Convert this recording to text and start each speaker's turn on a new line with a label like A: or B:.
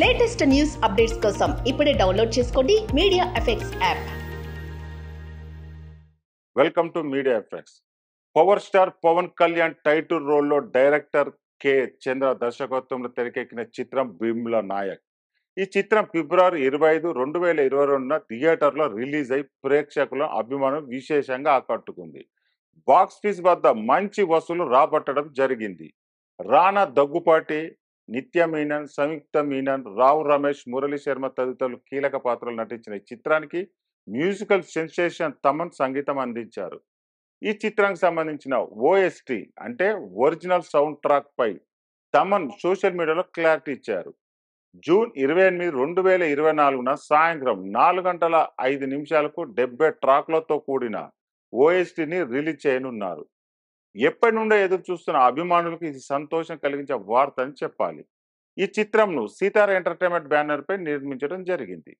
A: latest news updates కోసం ఇప్పుడే download చేసుకోండి media effects app welcome to media effects power star Pawan Kalyan title రోల్లో director K Chandra దర్శకత్వంలో తెరకెక్కిన చిత్రం భీముల నాయక్ ఈ చిత్రం ఫిబ్రవరి ఇరవై ఐదు రెండు వేల ఇరవై రెండున థియేటర్లో రిలీజ్ అయి ప్రేక్షకుల అభిమానం విశేషంగా ఆకట్టుకుంది బాక్స్ వద్ద మంచి వసూలు రాబట్టడం జరిగింది రానా దగ్గుపాటి నిత్య మీనన్ సంయుక్త మీనన్ రావు రమేష్ మురళీ శర్మ తదితరులు కీలక పాత్రలు నటించిన ఈ చిత్రానికి మ్యూజికల్ సెన్సేషన్ తమన్ సంగీతం అందించారు ఈ చిత్రానికి సంబంధించిన ఓఎస్టి అంటే ఒరిజినల్ సౌండ్ ట్రాక్ పై తమన్ సోషల్ మీడియాలో క్లారిటీ ఇచ్చారు జూన్ ఇరవై ఎనిమిది రెండు వేల ఇరవై నాలుగున సాయంత్రం నాలుగు గంటల ఐదు నిమిషాలకు డెబ్బై ట్రాక్లతో కూడిన ఓఎస్టీని రిలీజ్ చేయనున్నారు ఎప్పటి నుండో ఎదురు చూస్తున్న అభిమానులకు ఇది సంతోషం కలిగించే వార్త అని చెప్పాలి ఈ చిత్రంను సీతార ఎంటర్టైన్మెంట్ బ్యానర్పై నిర్మించడం జరిగింది